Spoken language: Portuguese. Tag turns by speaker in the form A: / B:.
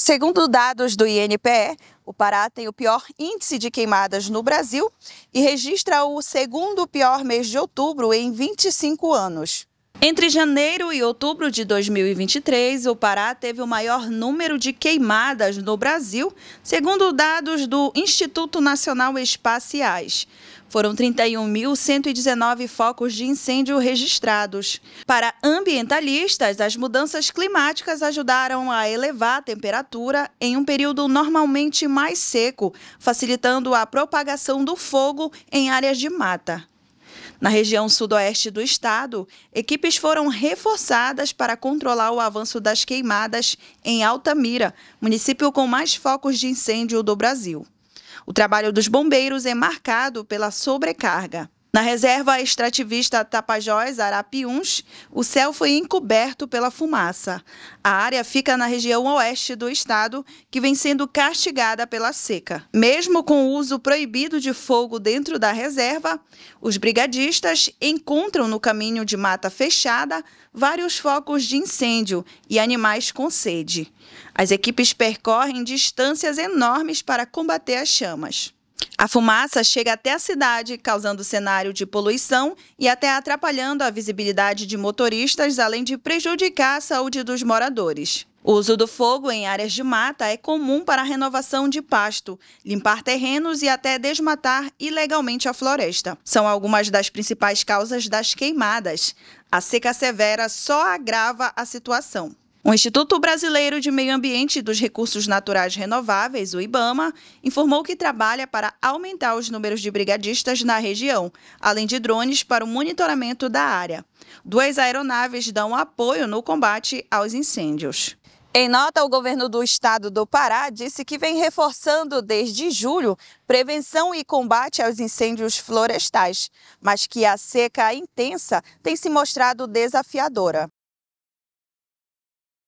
A: Segundo dados do INPE, o Pará tem o pior índice de queimadas no Brasil e registra o segundo pior mês de outubro em 25 anos. Entre janeiro e outubro de 2023, o Pará teve o maior número de queimadas no Brasil, segundo dados do Instituto Nacional Espaciais. Foram 31.119 focos de incêndio registrados. Para ambientalistas, as mudanças climáticas ajudaram a elevar a temperatura em um período normalmente mais seco, facilitando a propagação do fogo em áreas de mata. Na região sudoeste do estado, equipes foram reforçadas para controlar o avanço das queimadas em Altamira, município com mais focos de incêndio do Brasil. O trabalho dos bombeiros é marcado pela sobrecarga. Na reserva extrativista Tapajós, Arapiuns, o céu foi encoberto pela fumaça. A área fica na região oeste do estado, que vem sendo castigada pela seca. Mesmo com o uso proibido de fogo dentro da reserva, os brigadistas encontram no caminho de mata fechada vários focos de incêndio e animais com sede. As equipes percorrem distâncias enormes para combater as chamas. A fumaça chega até a cidade, causando cenário de poluição e até atrapalhando a visibilidade de motoristas, além de prejudicar a saúde dos moradores. O uso do fogo em áreas de mata é comum para a renovação de pasto, limpar terrenos e até desmatar ilegalmente a floresta. São algumas das principais causas das queimadas. A seca severa só agrava a situação. O Instituto Brasileiro de Meio Ambiente e dos Recursos Naturais Renováveis, o IBAMA, informou que trabalha para aumentar os números de brigadistas na região, além de drones para o monitoramento da área. Duas aeronaves dão apoio no combate aos incêndios. Em nota, o governo do estado do Pará disse que vem reforçando desde julho prevenção e combate aos incêndios florestais, mas que a seca intensa tem se mostrado desafiadora.